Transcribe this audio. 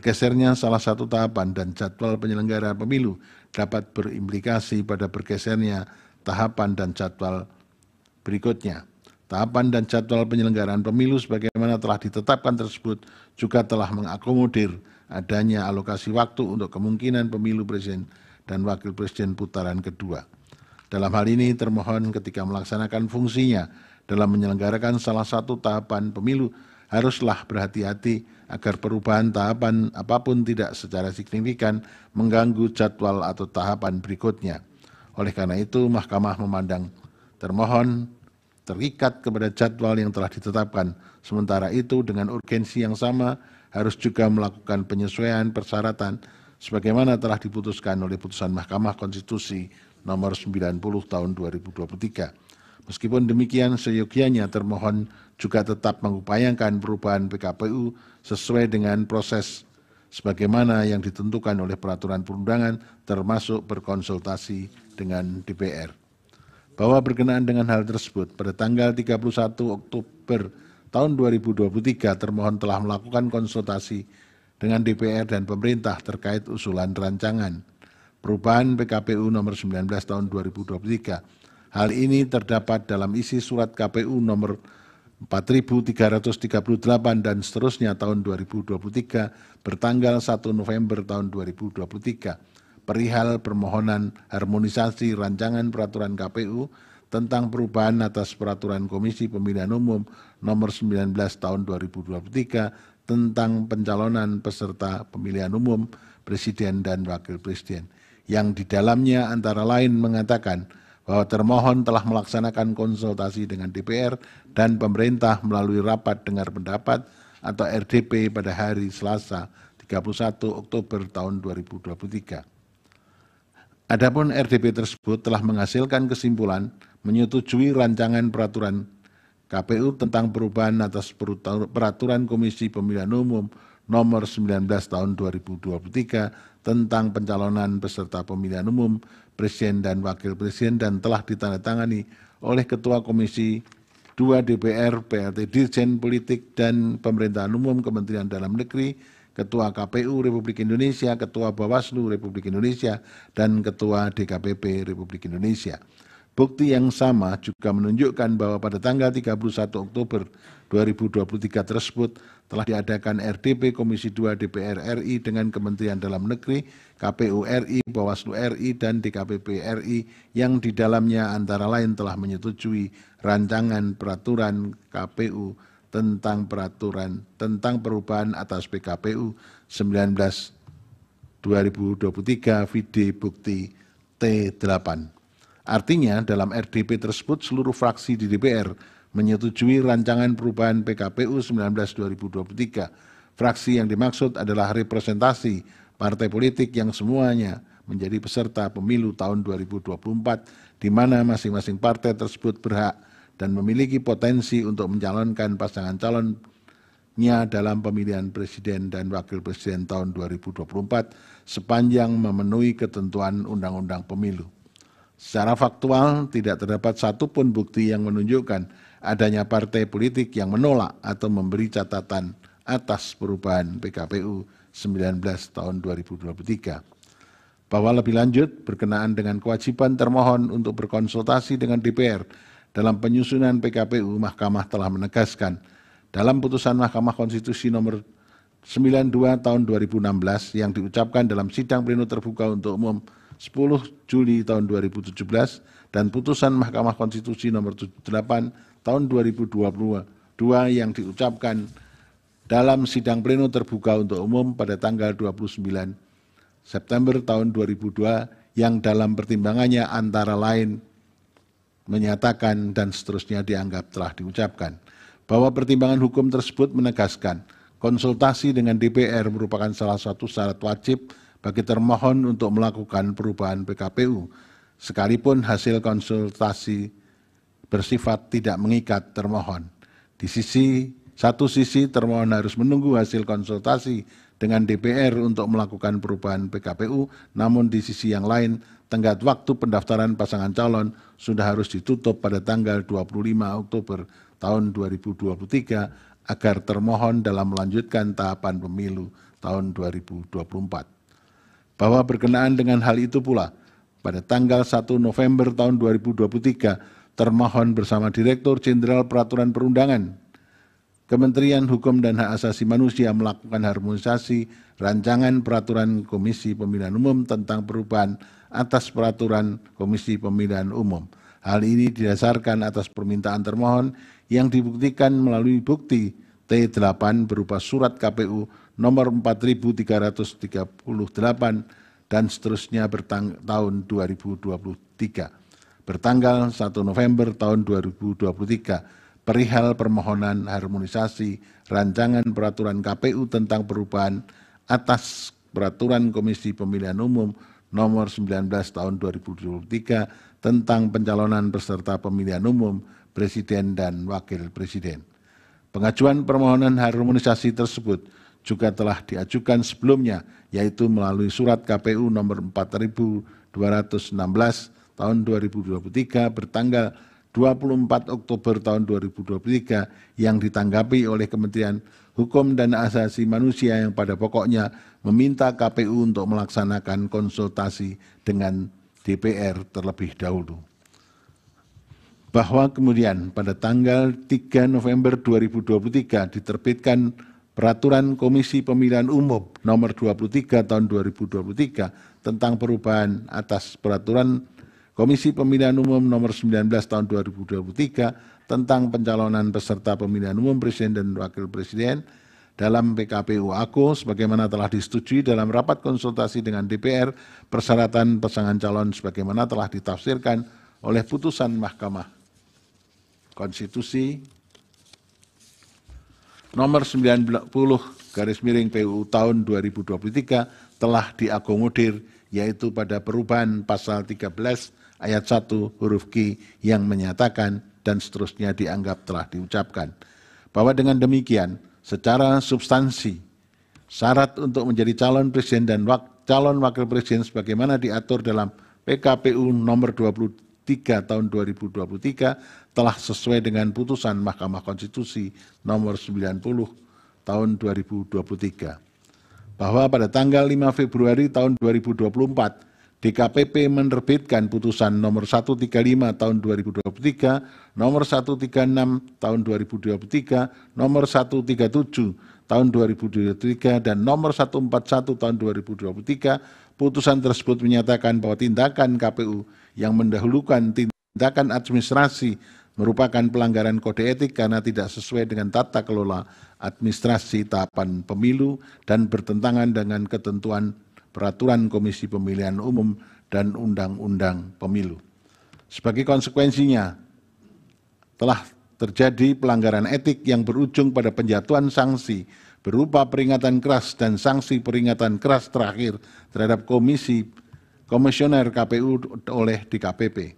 Bergesernya salah satu tahapan dan jadwal penyelenggara pemilu dapat berimplikasi pada bergesernya tahapan dan jadwal berikutnya. Tahapan dan jadwal penyelenggaraan pemilu sebagaimana telah ditetapkan tersebut juga telah mengakomodir adanya alokasi waktu untuk kemungkinan pemilu presiden dan wakil presiden putaran kedua. Dalam hal ini termohon ketika melaksanakan fungsinya dalam menyelenggarakan salah satu tahapan pemilu haruslah berhati-hati agar perubahan tahapan apapun tidak secara signifikan mengganggu jadwal atau tahapan berikutnya. Oleh karena itu, Mahkamah memandang termohon terikat kepada jadwal yang telah ditetapkan. Sementara itu, dengan urgensi yang sama, harus juga melakukan penyesuaian persyaratan sebagaimana telah diputuskan oleh putusan Mahkamah Konstitusi nomor 90 tahun 2023. Meskipun demikian, seyogianya termohon juga tetap mengupayakan perubahan PKPU sesuai dengan proses sebagaimana yang ditentukan oleh peraturan perundangan termasuk berkonsultasi dengan DPR. Bahwa berkenaan dengan hal tersebut, pada tanggal 31 Oktober tahun 2023 termohon telah melakukan konsultasi dengan DPR dan pemerintah terkait usulan rancangan perubahan PKPU nomor 19 tahun 2023 Hal ini terdapat dalam isi surat KPU nomor 4338 dan seterusnya tahun 2023 bertanggal 1 November tahun 2023 perihal permohonan harmonisasi rancangan peraturan KPU tentang perubahan atas peraturan Komisi Pemilihan Umum nomor 19 tahun 2023 tentang pencalonan peserta pemilihan umum presiden dan wakil presiden yang di dalamnya antara lain mengatakan bahwa termohon telah melaksanakan konsultasi dengan DPR dan pemerintah melalui rapat dengar pendapat atau RDP pada hari Selasa 31 Oktober tahun 2023. Adapun RDP tersebut telah menghasilkan kesimpulan menyetujui rancangan peraturan KPU tentang perubahan atas peraturan Komisi Pemilihan Umum nomor 19 tahun 2023 tentang pencalonan peserta pemilihan umum Presiden dan Wakil Presiden dan telah ditandatangani oleh Ketua Komisi 2 DPR, PLT Dirjen Politik dan Pemerintahan Umum Kementerian Dalam Negeri, Ketua KPU Republik Indonesia, Ketua Bawaslu Republik Indonesia, dan Ketua DKPP Republik Indonesia. Bukti yang sama juga menunjukkan bahwa pada tanggal 31 Oktober 2023 tersebut telah diadakan RDP Komisi 2 DPR RI dengan Kementerian Dalam Negeri, KPU RI, Bawaslu RI, dan DKPP RI yang di dalamnya antara lain telah menyetujui rancangan peraturan KPU tentang peraturan tentang perubahan atas PKPU 19 2023 VD Bukti T8. Artinya dalam RDP tersebut seluruh fraksi di DPR menyetujui rancangan perubahan PKPU 19-2023. Fraksi yang dimaksud adalah representasi partai politik yang semuanya menjadi peserta pemilu tahun 2024 di mana masing-masing partai tersebut berhak dan memiliki potensi untuk mencalonkan pasangan calonnya dalam pemilihan presiden dan wakil presiden tahun 2024 sepanjang memenuhi ketentuan Undang-Undang Pemilu. Secara faktual, tidak terdapat satupun bukti yang menunjukkan adanya partai politik yang menolak atau memberi catatan atas perubahan PKPU 19 tahun 2023. Bahwa lebih lanjut berkenaan dengan kewajiban termohon untuk berkonsultasi dengan DPR dalam penyusunan PKPU, Mahkamah telah menegaskan dalam putusan Mahkamah Konstitusi nomor 92 tahun 2016 yang diucapkan dalam sidang pleno terbuka untuk umum 10 Juli tahun 2017 dan putusan Mahkamah Konstitusi nomor 78 tahun 2022 yang diucapkan dalam sidang pleno terbuka untuk umum pada tanggal 29 September tahun 2002 yang dalam pertimbangannya antara lain menyatakan dan seterusnya dianggap telah diucapkan bahwa pertimbangan hukum tersebut menegaskan konsultasi dengan DPR merupakan salah satu syarat wajib bagi termohon untuk melakukan perubahan PKPU sekalipun hasil konsultasi bersifat tidak mengikat termohon. Di sisi satu sisi termohon harus menunggu hasil konsultasi dengan DPR untuk melakukan perubahan PKPU, namun di sisi yang lain tenggat waktu pendaftaran pasangan calon sudah harus ditutup pada tanggal 25 Oktober tahun 2023 agar termohon dalam melanjutkan tahapan pemilu tahun 2024. Bahwa berkenaan dengan hal itu pula, pada tanggal 1 November tahun 2023 termohon bersama Direktur Jenderal Peraturan Perundangan Kementerian Hukum dan Hak Asasi Manusia melakukan harmonisasi rancangan peraturan Komisi Pemilihan Umum tentang perubahan atas peraturan Komisi Pemilihan Umum. Hal ini didasarkan atas permintaan termohon yang dibuktikan melalui bukti T8 berupa surat KPU nomor 4338 dan seterusnya bertang tahun 2023 bertanggal 1 November tahun 2023 perihal permohonan harmonisasi rancangan peraturan KPU tentang perubahan atas peraturan Komisi Pemilihan Umum nomor 19 tahun 2023 tentang pencalonan peserta pemilihan umum presiden dan wakil presiden. Pengajuan permohonan harmonisasi tersebut juga telah diajukan sebelumnya yaitu melalui surat KPU nomor 4216 tahun 2023 bertanggal 24 Oktober tahun 2023 yang ditanggapi oleh Kementerian Hukum dan Asasi Manusia yang pada pokoknya meminta KPU untuk melaksanakan konsultasi dengan DPR terlebih dahulu. Bahwa kemudian pada tanggal 3 November 2023 diterbitkan Peraturan Komisi Pemilihan Umum Nomor 23 Tahun 2023 tentang perubahan atas Peraturan Komisi Pemilihan Umum Nomor 19 Tahun 2023 tentang pencalonan peserta pemilihan umum presiden dan wakil presiden dalam PKPU AKU sebagaimana telah disetujui dalam rapat konsultasi dengan DPR persyaratan pasangan calon sebagaimana telah ditafsirkan oleh putusan Mahkamah Konstitusi nomor 90 garis miring PU tahun 2023 telah diakomodir yaitu pada perubahan pasal 13 ayat 1 huruf Q yang menyatakan dan seterusnya dianggap telah diucapkan. Bahwa dengan demikian, secara substansi, syarat untuk menjadi calon presiden dan wak calon wakil presiden sebagaimana diatur dalam PKPU nomor 23 tahun 2023 telah sesuai dengan putusan Mahkamah Konstitusi nomor 90 tahun 2023 bahwa pada tanggal 5 Februari tahun 2024 DKPP menerbitkan putusan nomor 135 tahun 2023, nomor 136 tahun 2023, nomor 137 tahun 2023 dan nomor 141 tahun 2023, putusan tersebut menyatakan bahwa tindakan KPU yang mendahulukan tindakan administrasi merupakan pelanggaran kode etik karena tidak sesuai dengan tata kelola administrasi tahapan pemilu dan bertentangan dengan ketentuan peraturan Komisi Pemilihan Umum dan Undang-Undang Pemilu. Sebagai konsekuensinya, telah terjadi pelanggaran etik yang berujung pada penjatuhan sanksi berupa peringatan keras dan sanksi peringatan keras terakhir terhadap komisi komisioner KPU oleh DKPP.